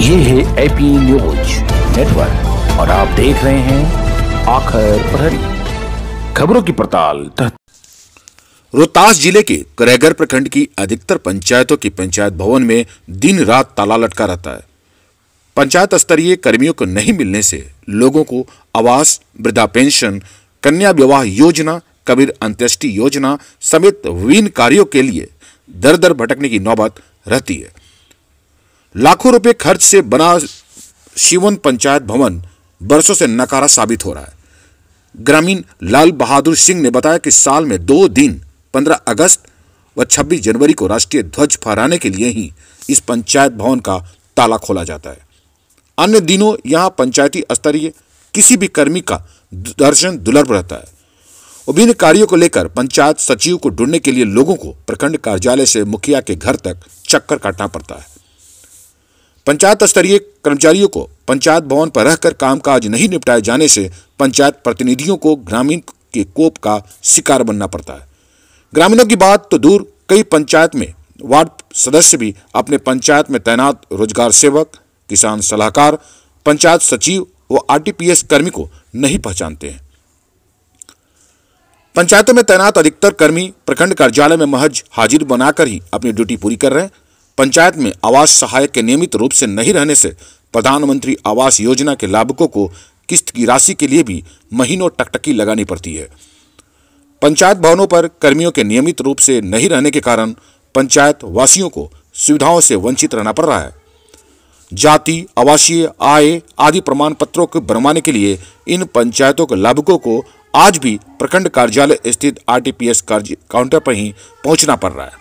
ये है AP news network और आप देख रहे हैं आखिर प्रहरी खबरों की पड़ताल रोहतास जिले के करेगर प्रखंड की अधिकतर पंचायतों की पंचायत भवन में दिन रात ताला लटका रहता है पंचायत स्तरीय कर्मियों को नहीं मिलने से लोगों को आवास वृद्धा पेंशन कन्या विवाह योजना कबीर अंत्येष्टि योजना समेत विभिन्न कार्यों के लिए दर दर भटकने की नौबत रहती है लाखों रुपए खर्च से बना शिवन पंचायत भवन बरसों से नकारा साबित हो रहा है ग्रामीण लाल बहादुर सिंह ने बताया कि साल में दो दिन 15 अगस्त व 26 जनवरी को राष्ट्रीय ध्वज फहराने के लिए ही इस पंचायत भवन का ताला खोला जाता है अन्य दिनों यहाँ पंचायती स्तरीय किसी भी कर्मी का दर्शन दुर्लभ रहता है विभिन्न कार्यों को लेकर पंचायत सचिव को ढूंढने के लिए लोगों को प्रखंड कार्यालय से मुखिया के घर तक चक्कर काटना पड़ता है पंचायत स्तरीय कर्मचारियों को पंचायत भवन पर रहकर कामकाज नहीं निपटाए जाने से पंचायत प्रतिनिधियों को ग्रामीण के कोप का शिकार बनना पड़ता है ग्रामीणों की बात तो दूर कई पंचायत में वार्ड सदस्य भी अपने पंचायत में तैनात रोजगार सेवक किसान सलाहकार पंचायत सचिव व आरटीपीएस कर्मी को नहीं पहचानते हैं पंचायतों में तैनात अधिकतर कर्मी प्रखंड कार्यालय में महज हाजिर बनाकर ही अपनी ड्यूटी पूरी कर रहे हैं पंचायत में आवास सहायक के नियमित रूप से नहीं रहने से प्रधानमंत्री आवास योजना के लाभुकों को किस्त की राशि के लिए भी महीनों टकटकी लगानी पड़ती है पंचायत भवनों पर कर्मियों के नियमित रूप से नहीं रहने के कारण पंचायत वासियों को सुविधाओं से वंचित रहना पड़ रहा है जाति आवासीय आय आदि प्रमाण पत्रों को बनवाने के लिए इन पंचायतों के लाभुकों को आज भी प्रखंड कार्यालय स्थित आरटीपीएस काउंटर पर ही पहुंचना पड़ रहा है